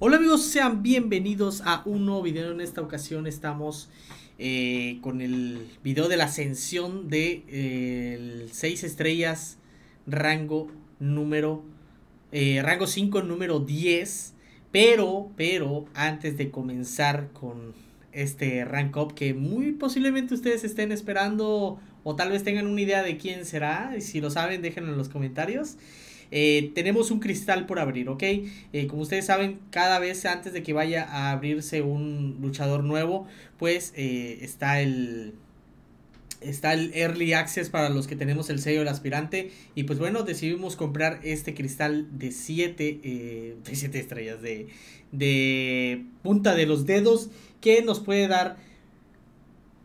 Hola amigos, sean bienvenidos a un nuevo video. En esta ocasión estamos eh, con el video de la ascensión de 6 eh, estrellas rango número eh, rango 5 número 10. Pero, pero, antes de comenzar con este rank up que muy posiblemente ustedes estén esperando o tal vez tengan una idea de quién será. Y si lo saben, déjenlo en los comentarios. Eh, tenemos un cristal por abrir, ¿ok? Eh, como ustedes saben, cada vez antes de que vaya a abrirse un luchador nuevo, pues eh, está el... Está el Early Access para los que tenemos el sello del aspirante. Y pues bueno, decidimos comprar este cristal de 7 estrellas de, de punta de los dedos que nos puede dar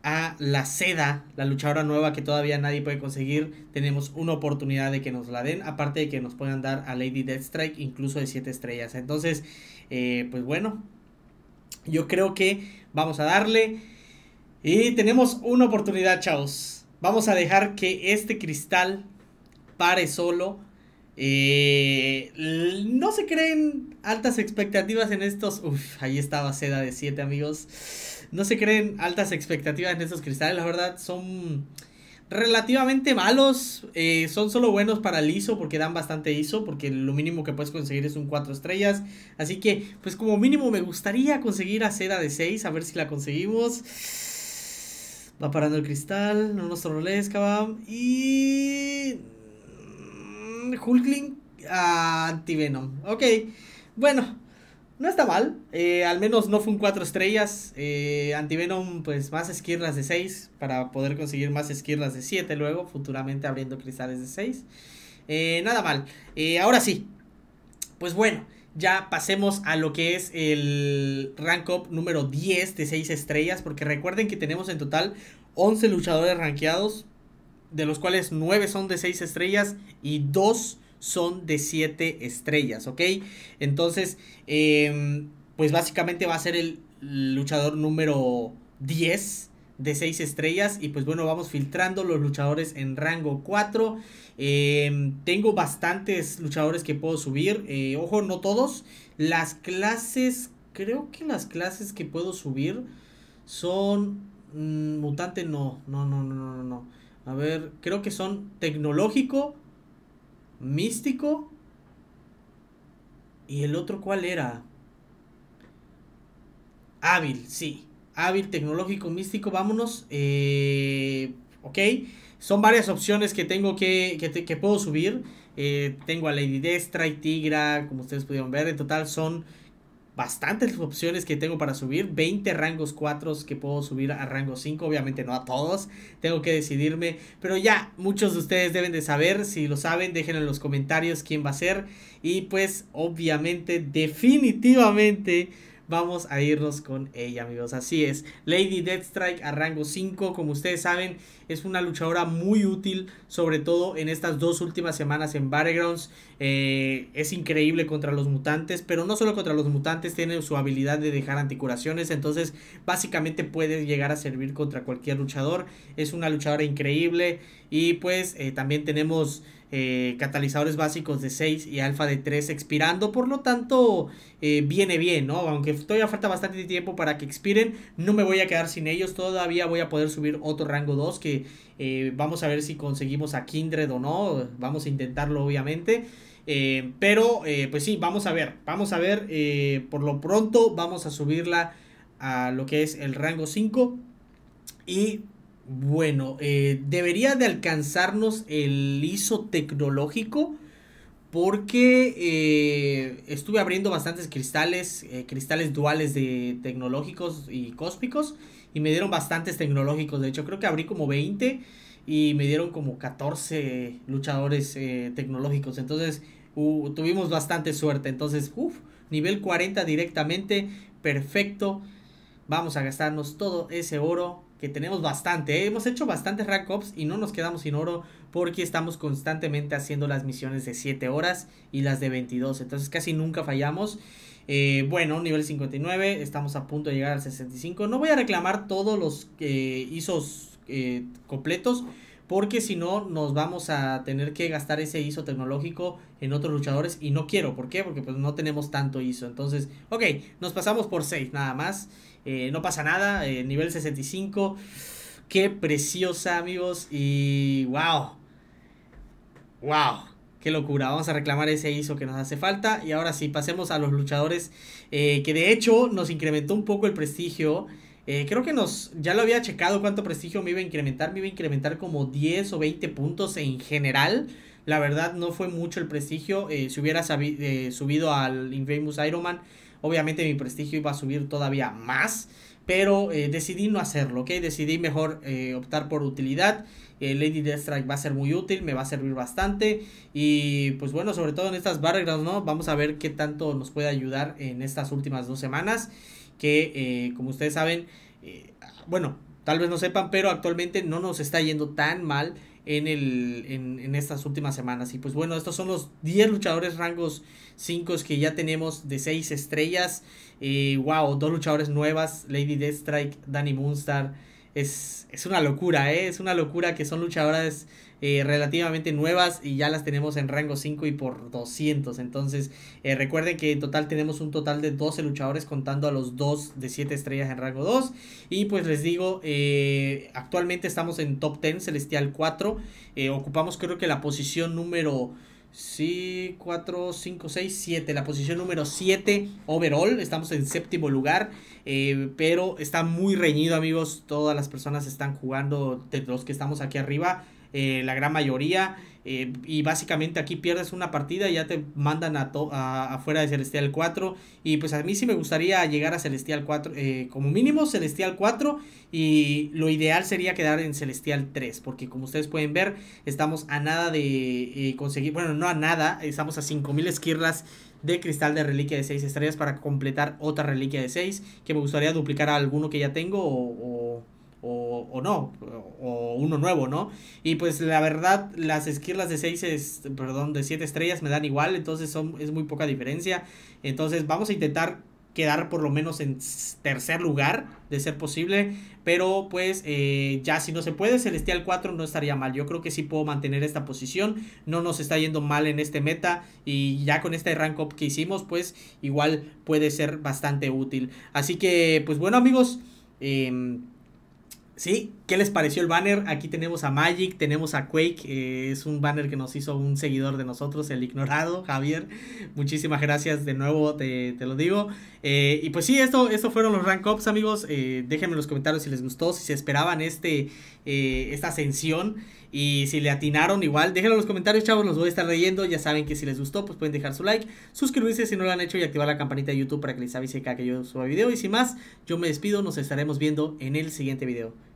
a la seda, la luchadora nueva que todavía nadie puede conseguir. Tenemos una oportunidad de que nos la den, aparte de que nos puedan dar a Lady Deathstrike, incluso de 7 estrellas. Entonces, eh, pues bueno, yo creo que vamos a darle. Y tenemos una oportunidad, chavos. Vamos a dejar que este cristal pare solo eh, no se creen altas expectativas en estos. Uf, ahí estaba seda de 7, amigos. No se creen altas expectativas en estos cristales, la verdad. Son relativamente malos. Eh, son solo buenos para el ISO porque dan bastante ISO. Porque lo mínimo que puedes conseguir es un 4 estrellas. Así que, pues como mínimo, me gustaría conseguir a seda de 6. A ver si la conseguimos. Va parando el cristal. No nos troles, cabam. Y Hulkling a Antivenom. Ok, bueno, no está mal. Eh, al menos no fue un 4 estrellas. Eh, Antivenom, pues más esquirlas de 6 para poder conseguir más esquirlas de 7 luego, futuramente abriendo cristales de 6. Eh, nada mal. ahora sí, pues bueno ya pasemos a lo que es el rank up número 10 de 6 estrellas, porque recuerden que tenemos en total 11 luchadores rankeados, de los cuales 9 son de 6 estrellas y 2 son de 7 estrellas, ¿ok? Entonces, em, pues básicamente va a ser el luchador número 10 de 6 estrellas y pues bueno, vamos filtrando los luchadores en rango 4. Em, tengo bastantes luchadores que puedo subir, eh, ojo, no todos. Las clases, creo que las clases que puedo subir son... Mm, mutante no, no, no, no, no, no. A ver, creo que son tecnológico, místico. ¿Y el otro cuál era? Hábil, sí. Hábil, tecnológico, místico, vámonos. Eh, ok. Son varias opciones que tengo que, que, puedo subir. Eh, tengo a Lady Destra y Tigra, como ustedes pudieron ver. En total son bastantes opciones que tengo para subir, 20 rangos 4 que puedo subir a rango 5, obviamente no a todos, tengo que decidirme, pero ya muchos de ustedes deben de saber, si lo saben, Dejen en los comentarios quién va a ser y pues obviamente, definitivamente vamos a irnos con ella, amigos. Así es. Lady Deathstrike a rango 5, como ustedes saben, es una luchadora muy útil, sobre todo en estas dos últimas semanas en Battlegrounds. Eh, es increíble contra los mutantes, pero no solo contra los mutantes, tiene su habilidad de dejar anticuraciones, entonces básicamente puede llegar a servir contra cualquier luchador. Es una luchadora increíble y pues eh, también tenemos... Eh, catalizadores básicos de 6 y alfa de 3 expirando. Por lo tanto, eh, viene bien, ¿no? Aunque todavía falta bastante tiempo para que expiren, no me voy a quedar sin ellos. Todavía voy a poder subir otro rango 2 que eh, vamos a ver si conseguimos a Kindred o no. Vamos a intentarlo, obviamente. pero, pues sí, vamos a ver. Vamos a ver. por lo pronto, vamos a subirla a lo que es el rango 5. Y bueno, eh, debería de alcanzarnos el ISO tecnológico porque eh, estuve abriendo bastantes cristales, eh, cristales duales de tecnológicos y cósmicos y me dieron bastantes tecnológicos. De hecho, creo que abrí como 20 y me dieron como 14 luchadores tecnológicos. Entonces, tuvimos bastante suerte. Entonces, uff, nivel 40 directamente, perfecto. Vamos a gastarnos todo ese oro que tenemos bastante. ¿eh? Hemos hecho bastantes rack ops y no nos quedamos sin oro porque estamos constantemente haciendo las misiones de 7 horas y las de 22. Entonces casi nunca fallamos. Eh, bueno, nivel 59, estamos a punto de llegar al 65. No voy a reclamar todos los eh, ISOs eh, completos porque si no nos vamos a tener que gastar ese ISO tecnológico en otros luchadores y no quiero, ¿por qué? Porque pues no tenemos tanto ISO, entonces, ok, nos pasamos por 6 nada más, eh, no pasa nada, eh, nivel 65, qué preciosa amigos y wow, wow. Qué locura, vamos a reclamar ese ISO que nos hace falta. Y ahora sí, pasemos a los luchadores eh, que de hecho nos incrementó un poco el prestigio eh, creo que nos, ya lo había checado cuánto prestigio me iba a incrementar. Me iba a incrementar como 10 o 20 puntos en general. La verdad no fue mucho el prestigio. Eh, si hubiera eh, subido al Infamous Iron Man, obviamente mi prestigio iba a subir todavía más. Pero decidí no hacerlo, ¿ok? Decidí mejor optar por utilidad. Lady Deathstrike va a ser muy útil, me va a servir bastante. Y pues bueno, sobre todo en estas barreras ¿no? Vamos a ver qué tanto nos puede ayudar en estas últimas dos semanas que, eh, como ustedes saben, eh, bueno, tal vez no sepan, pero actualmente no nos está yendo tan mal en, el, en, estas últimas semanas. Y pues bueno, estos son los 10 luchadores rangos 5 que ya tenemos de 6 estrellas. Eh, wow, dos luchadores nuevas, Lady Deathstrike, Danny Moonstar es, una locura, ¿eh? es una locura que son luchadoras eh, relativamente nuevas y ya las tenemos en rango 5 y por 200. Entonces, eh, recuerden que en total tenemos un total de 12 luchadores contando a los 2 de 7 estrellas en rango 2. Y pues les digo, eh, actualmente estamos en top 10 Celestial 4. ocupamos creo que la posición número... Sí, 4, 5, 6, 7. La posición número 7 overall. Estamos en séptimo lugar. Eh, pero está muy reñido, amigos. Todas las personas están jugando de los que estamos aquí arriba. Eh, la gran mayoría. Eh, y básicamente aquí pierdes una partida y ya te mandan a afuera de Celestial 4. Y pues a mí sí me gustaría llegar a Celestial 4, eh, como mínimo Celestial 4. Y lo ideal sería quedar en Celestial 3, porque como ustedes pueden ver, estamos a nada de conseguir, bueno, no a nada, estamos a 5000 esquirlas de cristal de reliquia de 6 estrellas para completar otra reliquia de 6. Que me gustaría duplicar a alguno que ya tengo o o, no, o, uno nuevo, ¿no? Y pues la verdad, las esquirlas de 6, es, perdón, de 7 estrellas me dan igual, entonces son, es muy poca diferencia. Entonces vamos a intentar quedar por lo menos en tercer lugar, de ser posible. Pero pues eh, ya si no se puede, Celestial 4 no estaría mal. Yo creo que sí puedo mantener esta posición. No nos está yendo mal en este meta. Y ya con este rank up que hicimos, pues igual puede ser bastante útil. Así que pues bueno amigos. Eh, ¿Sí? ¿Qué les pareció el banner? Aquí tenemos a Magic, tenemos a Quake. Eh, es un banner que nos hizo un seguidor de nosotros, el ignorado Javier. Muchísimas gracias de nuevo, te, lo digo. Eh, y pues sí, esto, fueron los rank ups, amigos. Eh, déjenme en los comentarios si les gustó, si se esperaban este, esta ascensión. Y si le atinaron igual, déjenlo en los comentarios, chavos, los voy a estar leyendo. Ya saben que si les gustó, pues pueden dejar su like, suscribirse si no lo han hecho y activar la campanita de YouTube para que les avise cada que yo suba video. Y sin más, yo me despido, nos estaremos viendo en el siguiente video.